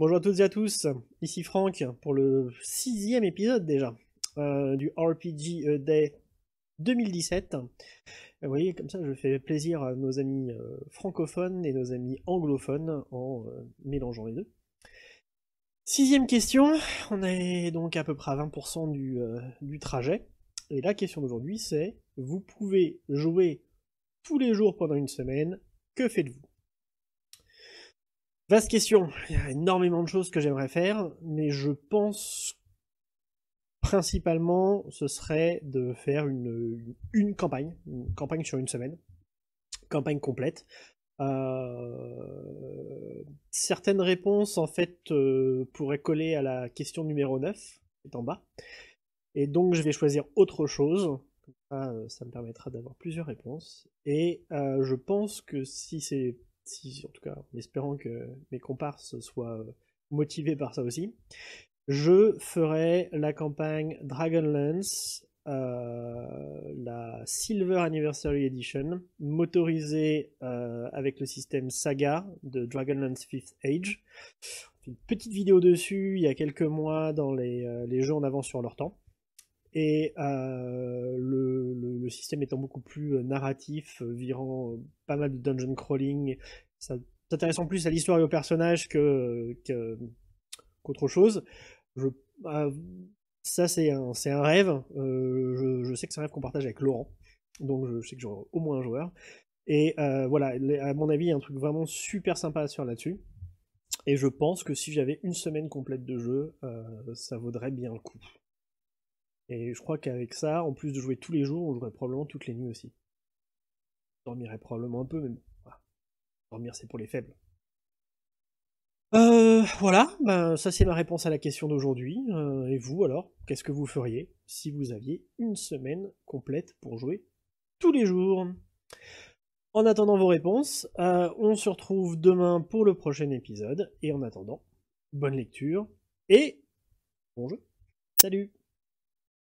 Bonjour à toutes et à tous, ici Franck pour le sixième épisode déjà euh, du RPG euh, Day 2017. Euh, vous voyez, comme ça je fais plaisir à nos amis francophones et nos amis anglophones en mélangeant les deux. Sixième question, on est donc à peu près à 20% du trajet. Et la question d'aujourd'hui c'est, vous pouvez jouer tous les jours pendant une semaine, que faites-vous Vaste question. Il y a énormément de choses que j'aimerais faire, mais je pense principalement ce serait de faire une, une campagne, une campagne sur une semaine, campagne complète. Euh, certaines réponses en fait euh, pourraient coller à la question numéro 9, qui est en bas. Et donc je vais choisir autre chose. Euh, ça, me permettra d'avoir plusieurs réponses. Et je pense que si c'est en tout cas en espérant que mes comparses soient euh, motivés par ça aussi, je ferai la campagne Dragonlance, euh, la Silver Anniversary Edition, motorisée euh, avec le système Saga de Dragonlance 5th Age. Une petite vidéo dessus il y a quelques mois dans les, les jeux en avance sur leur temps. Et euh, le, système étant beaucoup plus euh, narratif, euh, virant pas mal de dungeon crawling, ça s'intéressant plus à l'histoire et au personnages qu'autre chose. ça, c'est un, rêve. je, sais que c'est un rêve qu'on partage avec Laurent. Donc, je, sais que j'aurai au moins un joueur. Et voilà, à mon avis, il y a un truc vraiment super sympa à faire là-dessus. Et je pense que si j'avais une semaine complète de jeu, ça vaudrait bien le coup. Et je crois qu'avec ça, en plus de jouer tous les jours, on jouerait probablement toutes les nuits aussi. Dormirait probablement un peu, mais Dormir, c'est pour les faibles. Euh, voilà, ben, ça c'est ma réponse à la question d'aujourd'hui. Euh, et vous alors, qu'est-ce que vous feriez si vous aviez une semaine complète pour jouer tous les jours En attendant vos réponses, euh, on se retrouve demain pour le prochain épisode. Et en attendant, bonne lecture et bon jeu. Salut